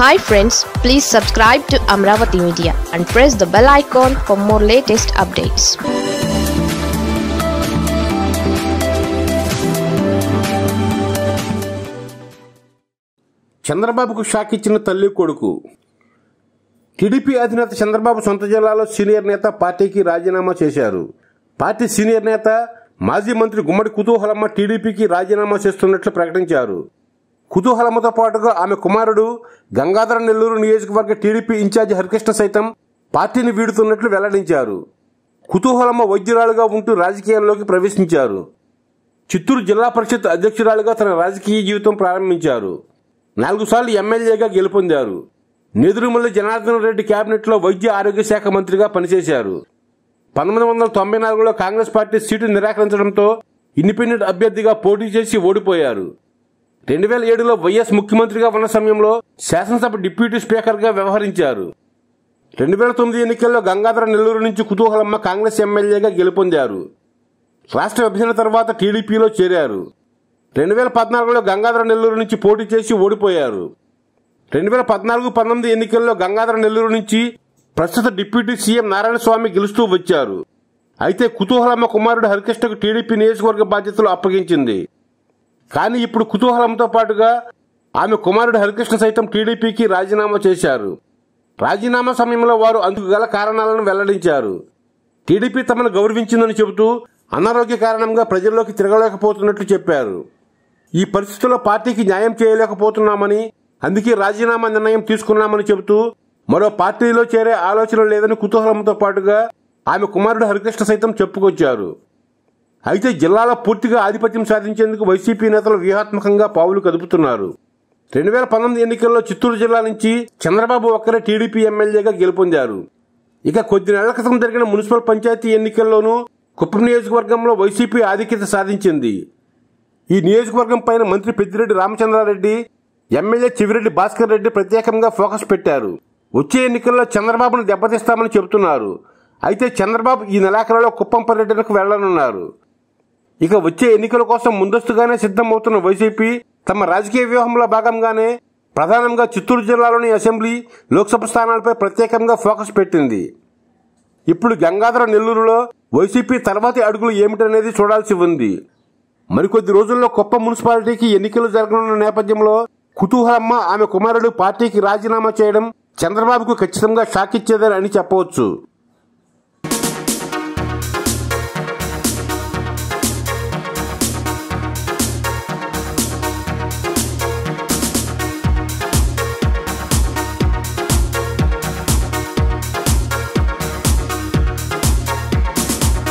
hi friends please subscribe to Amaravati media and press the bell icon for more latest updates చంద్రబాబుకు shock ఇచ్చిన తల్లి కొడుకు TDP అధినేత చంద్రబాబు సొంత జిల్లాలో సీనియర్ నేత పార్టీకి రాజీనామా చేశారు పార్టీ సీనియర్ నేత మాజీ మంత్రి గుమ్మడి కుతూహలమ్మ టీడీపీకి రాజీనామా చేస్తున్నట్లు ప్రకటించారు కుతూహలంతో పాటుగా ఆమె కుమారుడు గంగాధర నెల్లూరు నియోజకవర్గ టీడీపీ ఇన్ఛార్జి హరికృష్ణ సైతం పార్టీని వీడుతున్నట్లు వెల్లడించారు కుతూహలమ్మ వైద్యురాలుగా ఉంటూ రాజకీయాల్లోకి ప్రవేశించారు చిత్తూరు జిల్లా పరిషత్ అధ్యక్షురాలుగా తన రాజకీయ జీవితం ప్రారంభించారు నాలుగు సార్లు ఎమ్మెల్యేగా గెలుపొందారు నేదురుమల్లి జనార్దన్ రెడ్డి కేబినెట్లో వైద్య ఆరోగ్య శాఖ మంత్రిగా పనిచేశారు పంతొమ్మిది వందల తొంభై నాలుగులో కాంగ్రెస్ పార్టీ సీటు నిరాకరించడంతో ఇండిపెండెంట్ అభ్యర్థిగా పోటీ చేసి ఓడిపోయారు రెండు వేల ఏడులో వైఎస్ ముఖ్యమంత్రిగా ఉన్న సమయంలో శాసనసభ డిప్యూటీ స్పీకర్గా వ్యవహరించారు రెండు వేల తొమ్మిది ఎన్నికల్లో గంగాధర నెల్లూరు నుంచి కుతూహలమ్మ కాంగ్రెస్ ఎమ్మెల్యేగా గెలుపొందారు రాష్ట్ర విభజన తర్వాత టీడీపీలో చేరారు రెండు వేల పద్నాలుగులో గంగాధర నెల్లూరు నుంచి పోటీ చేసి ఓడిపోయారు రెండు వేల పద్నాలుగు పంతొమ్మిది ఎన్నికల్లో గంగాధర నెల్లూరు నుంచి ప్రస్తుత డిప్యూటీ సీఎం నారాయణస్వామి గెలుస్తూ వచ్చారు అయితే కుతూహలమ్మ కుమారుడు హరికృష్ణకు టీడీపీ నియోజకవర్గ బాధ్యతలు అప్పగించింది కానీ ఇప్పుడు కుతూహలంతో పాటుగా ఆమె కుమారుడు హరికృష్ణ సైతం టీడీపీకి రాజీనామా చేశారు రాజీనామా సమయంలో వారు అందుకు గల కారణాలను వెల్లడించారు టీడీపీ తమను గౌరవించిందని చెబుతూ అనారోగ్య కారణంగా ప్రజల్లోకి తిరగలేకపోతున్నట్లు చెప్పారు ఈ పరిస్థితుల్లో పార్టీకి న్యాయం చేయలేకపోతున్నామని అందుకే రాజీనామా నిర్ణయం తీసుకున్నామని చెబుతూ మరో పార్టీలో చేరే ఆలోచన లేదని కుతూహలంతో పాటుగా ఆమె కుమారుడు హరికృష్ణ సైతం చెప్పుకొచ్చారు అయితే జిల్లాలో పూర్తిగా ఆధిపత్యం సాధించేందుకు వైసీపీ నేతలు వ్యూహాత్మకంగా పావులు కదుపుతున్నారు రెండు వేల పంతొమ్మిది ఎన్నికల్లో చిత్తూరు జిల్లా నుంచి చంద్రబాబు ఒక్కరే టీడీపీ ఎమ్మెల్యేగా గెలుపొందారు ఇక కొద్ది నెలల క్రితం జరిగిన మున్సిపల్ పంచాయతీ ఎన్నికల్లోనూ కుప్పం నియోజకవర్గంలో వైసీపీ ఆధిక్యత సాధించింది ఈ నియోజకవర్గం పైన మంత్రి పెద్దిరెడ్డి రామచంద్రారెడ్డి ఎమ్మెల్యే చివిరెడ్డి భాస్కర్ రెడ్డి ప్రత్యేకంగా ఫోకస్ పెట్టారు వచ్చే ఎన్నికల్లో చంద్రబాబును దెబ్బతీస్తామని చెబుతున్నారు అయితే చంద్రబాబు ఈ నెలాఖరులో కుప్పం పర్యటనకు వెళ్లనున్నారు ఇక వచ్చే ఎన్నికల కోసం ముందస్తుగానే సిద్ధమవుతున్న వైసీపీ తమ రాజకీయ వ్యూహంలో భాగంగానే ప్రధానంగా చిత్తూరు జిల్లాలోని అసెంబ్లీ లోక్సభ స్థానాలపై ప్రత్యేకంగా ఫోకస్ పెట్టింది ఇప్పుడు గంగాధర నెల్లూరులో వైసీపీ తర్వాతి అడుగులు ఏమిటనేది చూడాల్సి ఉంది మరికొద్ది రోజుల్లో కొప్ప మున్సిపాలిటీకి ఎన్నికలు జరగనున్న నేపథ్యంలో కుతూహలమ్మ ఆమె కుమారుడు పార్టీకి రాజీనామా చేయడం చంద్రబాబుకు ఖచ్చితంగా షాక్ ఇచ్చేదని చెప్పవచ్చు